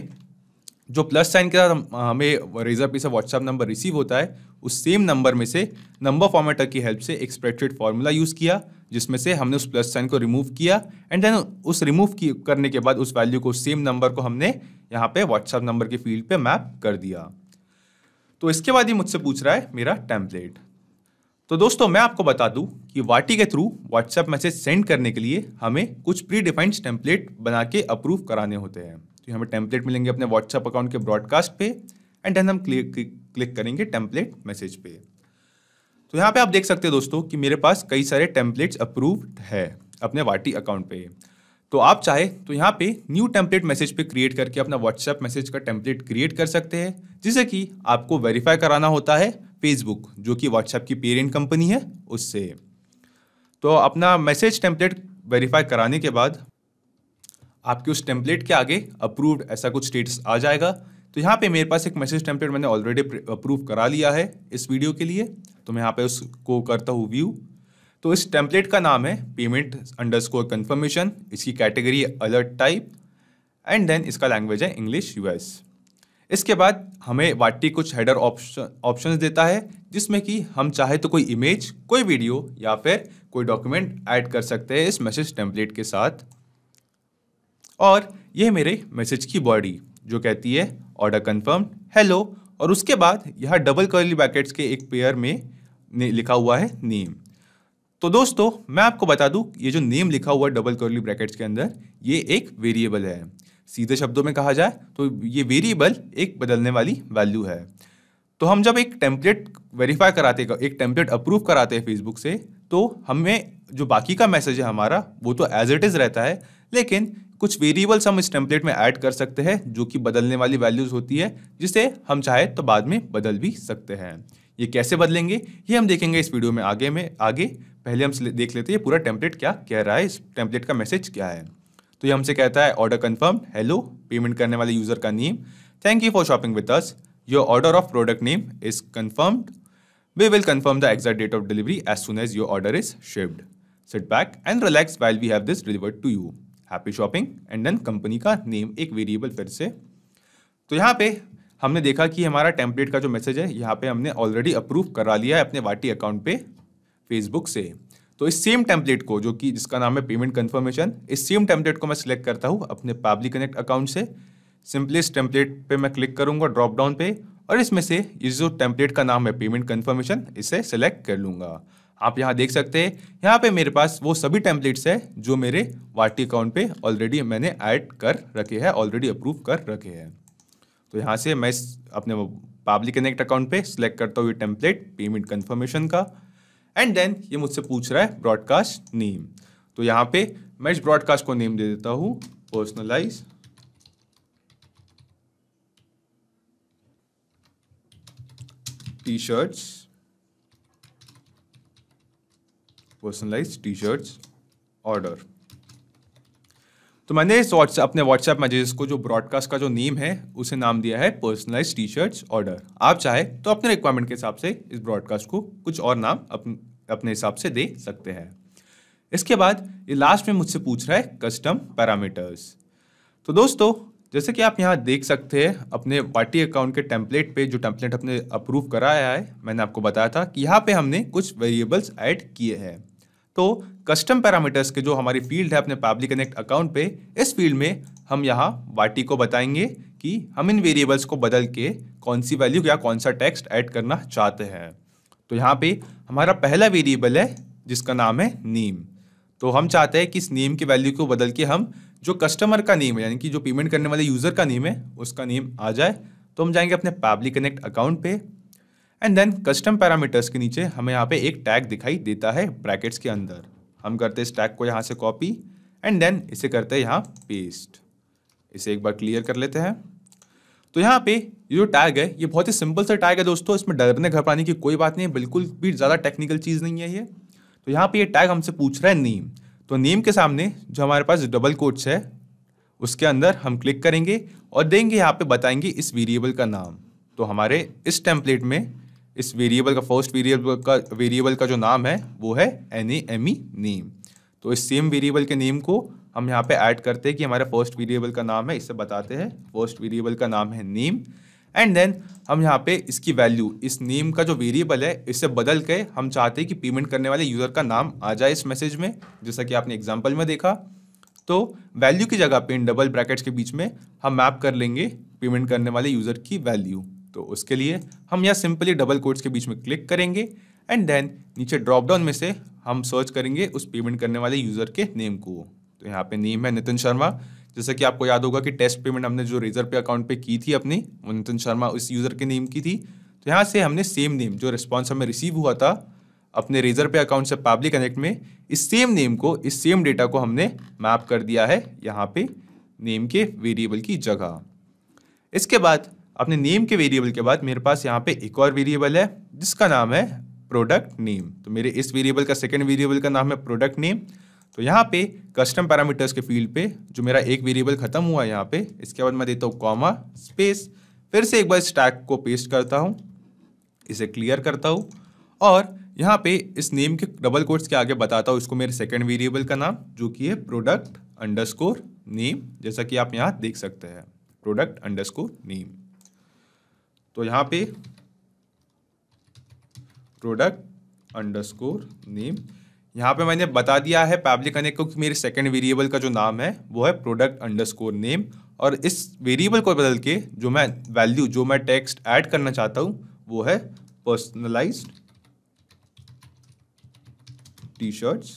जो प्लस साइन के साथ हमें रेजर पे से व्हाट्सअप नंबर रिसीव होता है उस सेम नंबर में से नंबर फॉर्मेटर की हेल्प से एक स्प्रेडशीट फार्मूला यूज़ किया जिसमें से हमने उस प्लस साइन को रिमूव किया एंड देन उस रिमूव करने के बाद उस वैल्यू को सेम नंबर को हमने यहाँ पे व्हाट्सएप नंबर के फील्ड पे मैप कर दिया तो इसके बाद ही मुझसे पूछ रहा है मेरा टेम्पलेट तो दोस्तों मैं आपको बता दूं कि वाटी के थ्रू व्हाट्सएप मैसेज सेंड करने के लिए हमें कुछ प्री डिफाइंड टेम्पलेट बना के अप्रूव कराने होते हैं कि हमें टेम्पलेट मिलेंगे अपने व्हाट्सअप अकाउंट के ब्रॉडकास्ट पे एंड देन हम क्लिक क्लिक करेंगे टेम्पलेट मैसेज पे तो यहाँ पे आप देख सकते हैं दोस्तों कि मेरे पास कई सारे टेम्पलेट्स अप्रूव्ड है अपने वाटी अकाउंट पे तो आप चाहे तो यहाँ पे न्यू टेम्पलेट मैसेज पे क्रिएट करके अपना व्हाट्सएप मैसेज का टेम्पलेट क्रिएट कर सकते हैं जिसे कि आपको वेरीफाई कराना होता है फेसबुक जो कि व्हाट्सएप की पेरेंट कंपनी है उससे तो अपना मैसेज टेम्पलेट वेरीफाई कराने के बाद आपके उस टेम्पलेट के आगे अप्रूव्ड ऐसा कुछ स्टेटस आ जाएगा तो यहाँ पे मेरे पास एक मैसेज टेम्पलेट मैंने ऑलरेडी अप्रूव करा लिया है इस वीडियो के लिए तो मैं यहाँ पे उसको करता हूँ व्यू तो इस टेम्पलेट का नाम है पेमेंट अंडर स्कोर कन्फर्मेशन इसकी category alert type and then इसका लैंग्वेज है इंग्लिश यूएस इसके बाद हमें वाटी कुछ हेडर ऑप्शन ऑप्शंस देता है जिसमें कि हम चाहे तो कोई इमेज कोई वीडियो या फिर कोई डॉक्यूमेंट ऐड कर सकते हैं इस मैसेज टेम्पलेट के साथ और यह मेरे मैसेज की बॉडी जो कहती है ऑर्डर कन्फर्म हेलो और उसके बाद यहाँ डबल कर्ली ब्रैकेट्स के एक पेयर में लिखा हुआ है नेम तो दोस्तों मैं आपको बता दूं ये जो नेम लिखा हुआ डबल कर्ली ब्रैकेट्स के अंदर ये एक वेरिएबल है सीधे शब्दों में कहा जाए तो ये वेरिएबल एक बदलने वाली वैल्यू है तो हम जब एक टेम्पलेट वेरीफाई कराते एक टेम्पलेट अप्रूव कराते हैं फेसबुक से तो हमें जो बाकी का मैसेज है हमारा वो तो एज इट इज़ रहता है लेकिन कुछ वेरिएबल्स हम इस टेम्पलेट में ऐड कर सकते हैं जो कि बदलने वाली वैल्यूज़ होती है जिसे हम चाहे तो बाद में बदल भी सकते हैं ये कैसे बदलेंगे ये हम देखेंगे इस वीडियो में आगे में आगे पहले हम देख लेते हैं पूरा टेम्पलेट क्या कह रहा है इस टेम्पलेट का मैसेज क्या है तो ये हमसे कहता है ऑर्डर कन्फर्म हेलो पेमेंट करने वाले यूज़र का name thank you for shopping with us your order of product name is confirmed we will confirm the exact date of delivery as soon as your order is shipped sit back and relax while we have this delivered to you happy shopping and then company का name एक variable फिर से तो यहाँ पे हमने देखा कि हमारा टेम्पलेट का जो मैसेज है यहाँ पे हमने ऑलरेडी अप्रूव करा लिया है अपने वाटी अकाउंट पे फेसबुक से तो इस सेम टेम्पलेट को जो कि जिसका नाम है पेमेंट कन्फर्मेशन इस सेम टेम्पलेट को मैं सिलेक्ट करता हूँ अपने पब्लिक कनेक्ट अकाउंट से सिंपली इस टेम्पलेट पर मैं क्लिक करूँगा ड्रॉप डाउन पे और इसमें से इस जो टेम्पलेट का नाम है पेमेंट कन्फर्मेशन इसे सेलेक्ट कर लूँगा आप यहाँ देख सकते हैं यहाँ पे मेरे पास वो सभी टेम्पलेट्स है जो मेरे वाटी अकाउंट पे ऑलरेडी मैंने ऐड कर रखे हैं ऑलरेडी अप्रूव कर रखे हैं तो यहाँ से मैं अपने पब्लिक कनेक्ट अकाउंट पे सिलेक्ट करता हूँ ये टेम्पलेट पेमेंट कन्फर्मेशन का एंड देन ये मुझसे पूछ रहा है ब्रॉडकास्ट नेम तो यहाँ पे मैं इस ब्रॉडकास्ट को नेम दे देता हूँ personalise T shirts personalise T shirts order तो मैंने इस व्हाट्सएप अपने व्हाट्सएप मैसेज को जो ब्रॉडकास्ट का जो नेम है उसे नाम दिया है पर्सनलाइज टी शर्ट्स ऑर्डर आप चाहे तो अपने रिक्वायरमेंट के हिसाब से इस ब्रॉडकास्ट को कुछ और नाम अपन, अपने हिसाब से दे सकते हैं इसके बाद ये लास्ट में मुझसे पूछ रहा है कस्टम पैरामीटर्स तो दोस्तों जैसे कि आप यहाँ देख सकते हैं अपने वाटी अकाउंट के टेम्पलेट पे जो टेम्पलेट अपने अप्रूव कराया है मैंने आपको बताया था कि यहाँ पे हमने कुछ वेरिएबल्स ऐड किए हैं तो कस्टम पैरामीटर्स के जो हमारी फील्ड है अपने पब्लिक कनेक्ट अकाउंट पे इस फील्ड में हम यहाँ वाटी को बताएंगे कि हम इन वेरिएबल्स को बदल के कौन सी वैल्यू या कौन सा टेक्स्ट ऐड करना चाहते हैं तो यहाँ पे हमारा पहला वेरिएबल है जिसका नाम है नीम तो हम चाहते हैं कि इस नीम की वैल्यू को बदल के हम जो कस्टमर का नीम है यानी कि जो पेमेंट करने वाले यूज़र का नीम है उसका नीम आ जाए तो हम जाएंगे अपने पब्लिक कनेक्ट अकाउंट पे एंड देन कस्टम पैरामीटर्स के नीचे हमें यहाँ पे एक टैग दिखाई देता है ब्रैकेट्स के अंदर हम करते हैं इस टैग को यहाँ से कॉपी एंड देन इसे करते हैं यहाँ पेस्ट इसे एक बार क्लियर कर लेते हैं तो यहाँ पे ये जो टैग है ये बहुत ही सिंपल सा टैग है दोस्तों इसमें डरने घबराने की कोई बात नहीं है बिल्कुल भी ज़्यादा टेक्निकल चीज़ नहीं है ये तो यहाँ पे ये टैग हमसे पूछ रहा है नेम तो नेम के सामने जो हमारे पास डबल कोट्स है उसके अंदर हम क्लिक करेंगे और देंगे यहाँ पे बताएंगे इस वेरिएबल का नाम तो हमारे इस टेम्पलेट में इस वेरिएबल का फर्स्ट वेरिएबल का वेरिएबल का जो नाम है वो है N A M E name तो इस सेम वेरिएबल के नेम को हम यहाँ पे ऐड करते हैं कि हमारा फर्स्ट वेरिएबल का नाम है इससे बताते हैं फर्स्ट वेरिएबल का नाम है नेम एंड देन हम यहाँ पे इसकी वैल्यू इस नेम का जो वेरिएबल है इससे बदल के हम चाहते हैं कि पेमेंट करने वाले यूज़र का नाम आ जाए इस मैसेज में जैसा कि आपने एग्जाम्पल में देखा तो वैल्यू की जगह पे इन डबल ब्रैकेट्स के बीच में हम मैप कर लेंगे पेमेंट करने वाले यूज़र की वैल्यू तो उसके लिए हम यहाँ सिंपली डबल कोड्स के बीच में क्लिक करेंगे एंड देन नीचे ड्रॉप डाउन में से हम सर्च करेंगे उस पेमेंट करने वाले यूज़र के नेम को तो यहाँ पे नेम है नितिन शर्मा जैसे कि आपको याद होगा कि टेस्ट पेमेंट हमने जो रेजर पे अकाउंट पे की थी अपनी वो नितिन शर्मा उस यूज़र के नेम की थी तो यहाँ से हमने सेम नेम जो रिस्पॉन्स हमें रिसीव हुआ था अपने रेजर पे अकाउंट से पब्लिक कनेक्ट में इस सेम नेम को इस सेम डेटा को हमने मैप कर दिया है यहाँ पे नेम के वेरिएबल की जगह इसके बाद अपने नेम के वेरिएबल के बाद मेरे पास यहाँ पे एक और वेरिएबल है जिसका नाम है प्रोडक्ट नेम तो मेरे इस वेरिएबल का सेकेंड वेरिएबल का नाम है प्रोडक्ट नेम तो यहाँ पे कस्टम पैरामीटर्स के फील्ड पे जो मेरा एक वेरिएबल खत्म हुआ है यहाँ पे इसके बाद मैं देता हूँ कॉमा स्पेस फिर से एक बार स्टैक को पेस्ट करता हूँ इसे क्लियर करता हूँ और यहाँ पे इस नेम के डबल कोट्स के आगे बताता हूँ इसको मेरे सेकेंड वेरिएबल का नाम जो कि है प्रोडक्ट अंडरस्कोर नेम जैसा कि आप यहाँ देख सकते हैं प्रोडक्ट अंडरस्कोर नेम तो यहाँ पे प्रोडक्ट अंडरस्कोर नेम यहाँ पे मैंने बता दिया है पब्लिक कनेक्ट को कि मेरे सेकंड वेरिएबल का जो नाम है वो है प्रोडक्ट अंडरस्कोर नेम और इस वेरिएबल को बदल के जो मैं वैल्यू जो मैं टेक्स्ट ऐड करना चाहता हूँ वो है पर्सनलाइज्ड टी शर्ट्स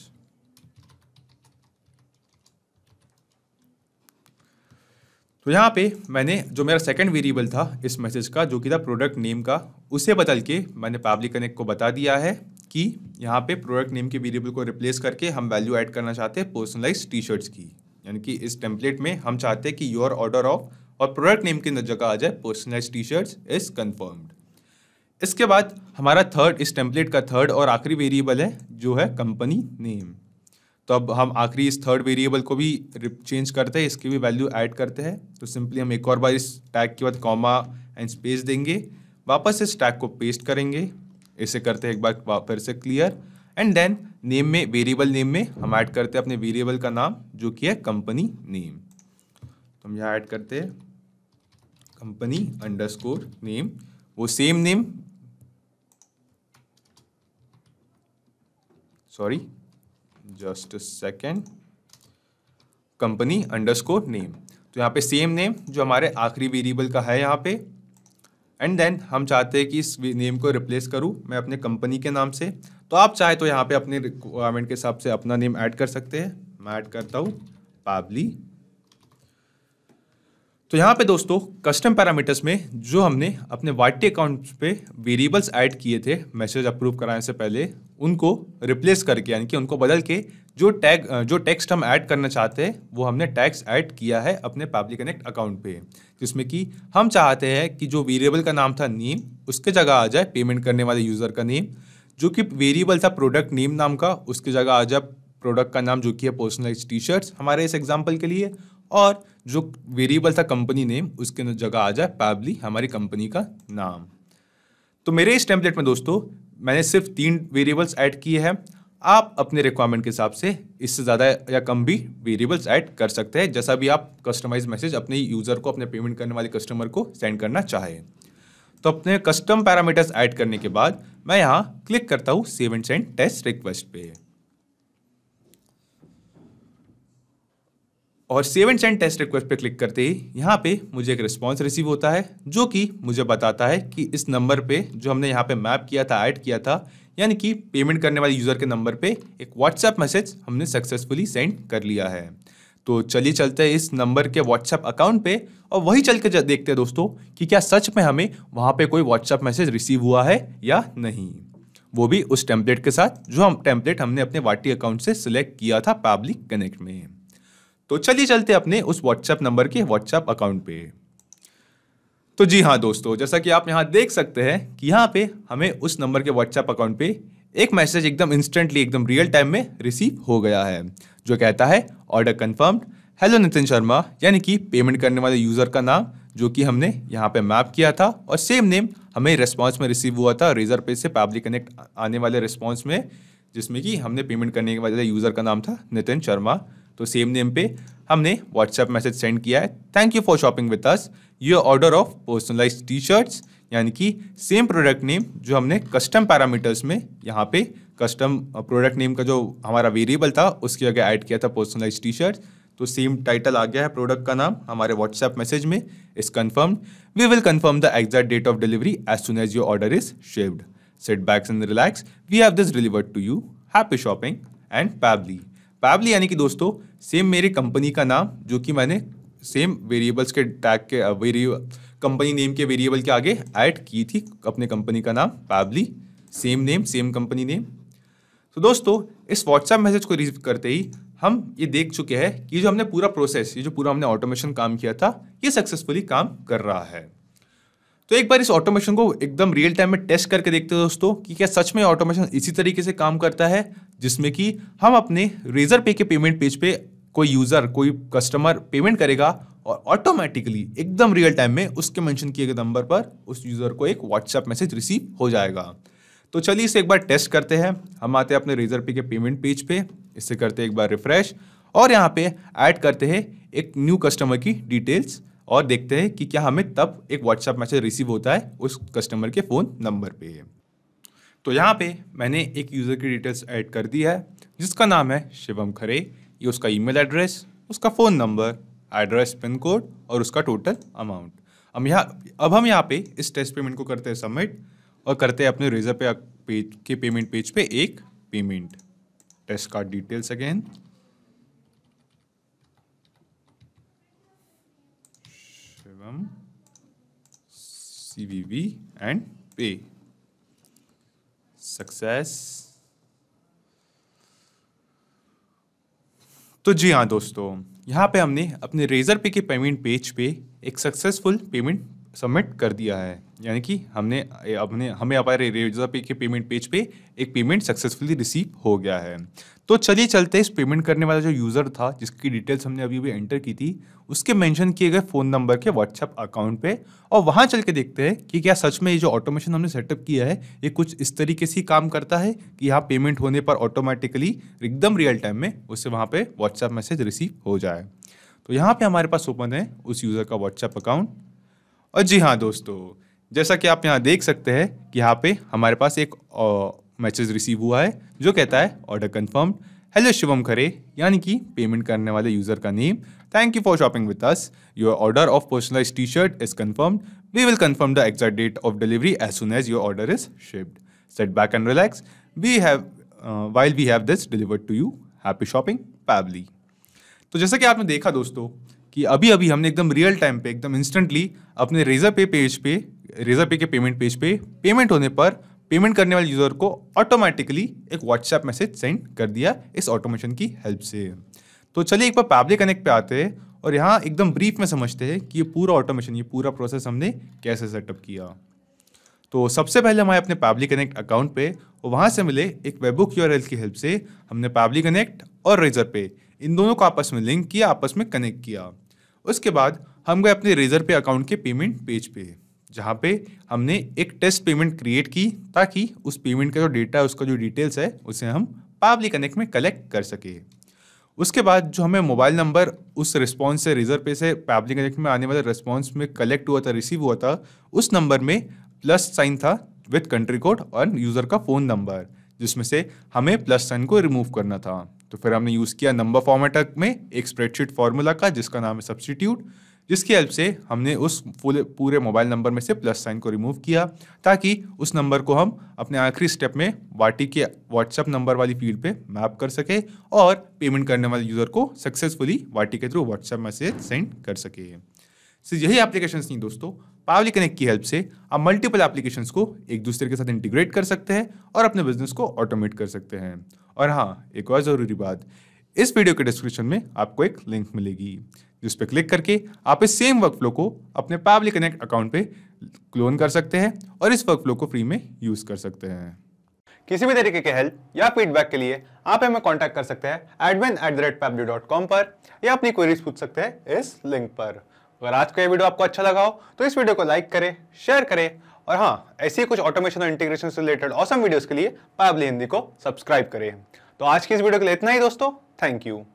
तो यहाँ पे मैंने जो मेरा सेकंड वेरिएबल था इस मैसेज का जो कि था प्रोडक्ट नेम का उसे बदल के मैंने पब्लिक कनेक्ट को बता दिया है कि यहाँ पे प्रोडक्ट नेम के वेरिएबल को रिप्लेस करके हम वैल्यू ऐड करना चाहते हैं पर्सनलाइज टी शर्ट्स की यानी कि इस टेम्पलेट में हम चाहते हैं कि योर ऑर्डर ऑफ और प्रोडक्ट नेम की जगह आ जाए personalise T shirts is confirmed इसके बाद हमारा थर्ड इस टेम्पलेट का थर्ड और आखिरी वेरिएबल है जो है कंपनी नेम तो अब हम आखिरी इस थर्ड वेरिएबल को भी चेंज करते हैं इसकी भी वैल्यू ऐड करते हैं तो सिंपली हम एक और बार इस टैग के बाद कॉमा एंड स्पेस देंगे वापस इस टैग को पेस्ट करेंगे इसे करते हैं एक बार फिर से क्लियर एंड देन नेम में वेरिएबल नेम में हम ऐड करते हैं अपने वेरिएबल का नाम जो कि है कंपनी नेम तो हम यहाँ ऐड करते हैं कंपनी अंडरस्कोर नेम वो same name sorry just second company underscore name तो यहाँ पे सेम नेम जो हमारे आखिरी वेरिएबल का है यहाँ पे एंड देन हम चाहते हैं कि इस नेम को रिप्लेस करूँ मैं अपने कंपनी के नाम से तो आप चाहे तो यहाँ पे अपने रिक्वायरमेंट के हिसाब से अपना नेम ऐड कर सकते हैं मैं ऐड करता हूँ पाबली तो यहाँ पे दोस्तों कस्टम पैरामीटर्स में जो हमने अपने वाटी अकाउंट्स पे वेरिएबल्स ऐड किए थे मैसेज अप्रूव कराने से पहले उनको रिप्लेस करके यानी कि उनको बदल के जो टैग जो टेक्स्ट हम ऐड करना चाहते हैं वो हमने टैक्स ऐड किया है अपने पब्लिक कनेक्ट अकाउंट पे जिसमें कि हम चाहते हैं कि जो वेरिएबल का नाम था नीम उसके जगह आ जाए पेमेंट करने वाले यूज़र का नेम जो कि वेरिएबल था प्रोडक्ट नेम नाम का उसकी जगह आ जाए प्रोडक्ट का नाम जो कि है पर्सनलाइज टी शर्ट्स हमारे इस एग्जाम्पल के लिए और जो वेरिएबल था कंपनी नेम उसके अंदर जगह आ जाए पैबली हमारी कंपनी का नाम तो मेरे इस टेम्पलेट में दोस्तों मैंने सिर्फ तीन वेरिएबल्स ऐड किए हैं आप अपने रिक्वायरमेंट के हिसाब से इससे ज़्यादा या कम भी वेरिएबल्स ऐड कर सकते हैं जैसा भी आप कस्टमाइज मैसेज अपने यूज़र को अपने पेमेंट करने वाले कस्टमर को सेंड करना चाहें तो अपने कस्टम पैरामीटर्स ऐड करने के बाद मैं यहाँ क्लिक करता हूँ save and send test request पे और save and send test request पे क्लिक करते ही यहाँ पे मुझे एक रिस्पॉन्स रिसीव होता है जो कि मुझे बताता है कि इस नंबर पे जो हमने यहाँ पे मैप किया था ऐड किया था यानी कि पेमेंट करने वाले यूज़र के नंबर पे एक व्हाट्सएप मैसेज हमने सक्सेसफुली सेंड कर लिया है तो चलिए चलते हैं इस नंबर के व्हाट्सएप अकाउंट पे और वही चल के देखते हैं दोस्तों कि क्या सच में हमें वहाँ पर कोई व्हाट्सएप मैसेज रिसीव हुआ है या नहीं वो भी उस टेम्पलेट के साथ जो हम टेम्पलेट हमने अपने वाटी अकाउंट से सिलेक्ट किया था पब्लिक कनेक्ट में तो चलिए चलते अपने उस व्हाट्सएप नंबर के व्हाट्सएप अकाउंट पे तो जी हाँ दोस्तों जैसा कि आप यहाँ देख सकते हैं कि यहाँ पे हमें उस नंबर के व्हाट्सएप अकाउंट पे एक मैसेज एकदम इंस्टेंटली एकदम रियल टाइम में रिसीव हो गया है जो कहता है order confirmed hello Nitin Sharma यानी कि पेमेंट करने वाले यूज़र का नाम जो कि हमने यहाँ पे मैप किया था और सेम नेम हमें रिस्पॉन्स में रिसीव हुआ था रेजर पे से पब्लिक कनेक्ट आने वाले रिस्पॉन्स में जिसमें कि हमने पेमेंट करने वाले यूज़र का नाम था नितिन शर्मा तो सेम नेम पे हमने व्हाट्सएप मैसेज सेंड किया है thank you for shopping with us your order of personalise T shirts यानी कि सेम प्रोडक्ट नेम जो हमने कस्टम पैरामीटर्स में यहाँ पे कस्टम प्रोडक्ट नेम का जो हमारा वेरिएबल था उसकी जगह ऐड किया था पर्सनलाइज टी शर्ट तो सेम टाइटल आ गया है प्रोडक्ट का नाम हमारे व्हाट्सएप मैसेज में is confirmed we will confirm the exact date of delivery as soon as your order is shipped sit backs and relax we have this delivered to you happy shopping and Pabbly Pabbly यानी कि दोस्तों same मेरे company का नाम जो कि मैंने same variables के टैग के वेरिए कंपनी नेम के वेरिएबल के आगे ऐड की थी अपने कंपनी का नाम Pabbly same name same company name तो दोस्तों इस व्हाट्सएप मैसेज को रिसीव करते ही हम ये देख चुके हैं कि जो हमने पूरा प्रोसेस ये जो पूरा हमने ऑटोमेशन काम किया था ये सक्सेसफुली काम कर रहा है तो एक बार इस ऑटोमेशन को एकदम रियल टाइम में टेस्ट करके देखते हैं दोस्तों कि क्या सच में ऑटोमेशन इसी तरीके से काम करता है जिसमें कि हम अपने रेजर पे के पेमेंट पेज पे कोई यूज़र कोई कस्टमर पेमेंट करेगा और ऑटोमेटिकली एकदम रियल टाइम में उसके मेंशन किए गए नंबर पर उस यूज़र को एक व्हाट्सएप मैसेज रिसीव हो जाएगा तो चलिए इसे एक बार टेस्ट करते हैं हम आते हैं अपने रेजर पे के पेमेंट पेज पे इसे करते हैं एक बार रिफ्रेश और यहाँ पे ऐड करते हैं एक न्यू कस्टमर की डिटेल्स और देखते हैं कि क्या हमें तब एक व्हाट्सएप मैसेज रिसीव होता है उस कस्टमर के फ़ोन नंबर पे तो यहाँ पे मैंने एक यूज़र की डिटेल्स ऐड कर दी है जिसका नाम है शिवम खरे ये उसका ईमेल एड्रेस उसका phone number address pin code और उसका टोटल अमाउंट हम यहाँ अब हम यहाँ पे इस टेस्ट पेमेंट को करते हैं सबमिट और करते हैं अपने रेजर पे पेज के पेमेंट पेज पे एक payment test card details again एवं CVV and pay. Success. तो जी हाँ दोस्तों यहाँ पे हमने अपने रेजर पे के पेमेंट पेज पे एक सक्सेसफुल पेमेंट सबमिट कर दिया है यानी कि हमने अपने हमें हमारे रेजा पे के पेमेंट पेज पे एक पेमेंट सक्सेसफुली रिसीव हो गया है तो चलिए चलते इस पेमेंट करने वाला जो यूज़र था जिसकी डिटेल्स हमने अभी अभी एंटर की थी उसके मेंशन किए गए फ़ोन नंबर के व्हाट्सएप अकाउंट पे और वहाँ चल के देखते हैं कि क्या सच में ये जो ऑटोमेशन हमने सेटअप किया है ये कुछ इस तरीके से काम करता है कि यहाँ पेमेंट होने पर ऑटोमेटिकली एकदम रियल टाइम में उससे वहाँ पर व्हाट्सएप मैसेज रिसीव हो जाए तो यहाँ पर हमारे पास ओपन है उस यूज़र का व्हाट्सएप अकाउंट और जी हाँ दोस्तों जैसा कि आप यहाँ देख सकते हैं कि यहाँ पे हमारे पास एक मैसेज रिसीव हुआ है जो कहता है order confirmed hello Shivam Khare यानी कि पेमेंट करने वाले यूज़र का name thank you for shopping with us your order of personalise T shirt is confirmed we will confirm the exact date of delivery as soon as your order is shipped sit back and relax we have while we have this delivered to you happy shopping Pabbly तो जैसा कि आपने देखा दोस्तों कि अभी अभी हमने एकदम रियल टाइम पे एकदम इंस्टेंटली अपने रेजर पे पेज पे रेजर पे के पेमेंट पेज पे पेमेंट होने पर पेमेंट करने वाले यूज़र को ऑटोमेटिकली एक व्हाट्सएप मैसेज सेंड कर दिया इस ऑटोमेशन की हेल्प से तो चलिए एक बार पैबले कनेक्ट पे आते हैं और यहाँ एकदम ब्रीफ में समझते हैं कि ये पूरा ऑटोमेशन ये पूरा प्रोसेस हमने कैसे सेटअप किया तो सबसे पहले हमारे अपने पैबली कनेक्ट अकाउंट पे और वहाँ से मिले एक वेबुक यू की हेल्प से हमने पैबली कनेक्ट और रेजर पे इन दोनों को आपस में लिंक किया आपस में कनेक्ट किया उसके बाद हम गए अपने रेजर पे अकाउंट के पेमेंट पेज पे जहाँ पे हमने एक टेस्ट पेमेंट क्रिएट की ताकि उस पेमेंट का जो डेटा है उसका जो डिटेल्स है उसे हम पावली कनेक्ट में कलेक्ट कर सके उसके बाद जो हमें मोबाइल नंबर उस रिस्पॉन्स से रिजर्व पे से पब्लिक कनेक्ट में आने वाले रिस्पॉन्स में कलेक्ट हुआ था रिसीव हुआ था उस नंबर में प्लस साइन था विथ कंट्री कोड और यूज़र का फ़ोन नंबर जिसमें से हमें प्लस साइन को रिमूव करना था तो फिर हमने यूज़ किया नंबर फॉर्मेट में एक स्प्रेडशीट फार्मूला का जिसका नाम है सब्सटीट्यूट जिसकी हेल्प से हमने उस पूरे पूरे मोबाइल नंबर में से प्लस साइन को रिमूव किया ताकि उस नंबर को हम अपने आखिरी स्टेप में वाटी के व्हाट्सएप नंबर वाली फील्ड पे मैप कर सके और पेमेंट करने वाले यूज़र को सक्सेसफुली वाटी के थ्रू व्हाट्सएप मैसेज सेंड कर सके सिर्फ यही एप्लीकेशन नहीं दोस्तों पावली कनेक्ट की हेल्प से आप मल्टीपल एप्लीकेशंस को एक दूसरे के साथ इंटीग्रेट कर सकते हैं और अपने बिजनेस को ऑटोमेट कर सकते हैं और हाँ एक और ज़रूरी बात इस वीडियो के डिस्क्रिप्शन में आपको एक लिंक मिलेगी जिस पर क्लिक करके आप इस सेम वर्क फ्लो को अपने पैबली कनेक्ट अकाउंट पे क्लोन कर सकते हैं और इस वर्क फ्लो को फ्री में यूज़ कर सकते हैं किसी भी तरीके के हेल्प या फीडबैक के लिए आप हमें कॉन्टैक्ट कर सकते हैं admin at the rate Pabbly dot com पर या अपनी क्वेरीज पूछ सकते हैं इस लिंक पर अगर आज का ये वीडियो आपको अच्छा लगा हो तो इस वीडियो को लाइक करें शेयर करें और हाँ ऐसे ही कुछ ऑटोमेशन और इंटीग्रेशन से रिलेटेड औसम वीडियोस के लिए पाबली हिंदी को सब्सक्राइब करें तो आज की इस वीडियो के लिए इतना ही दोस्तों थैंक यू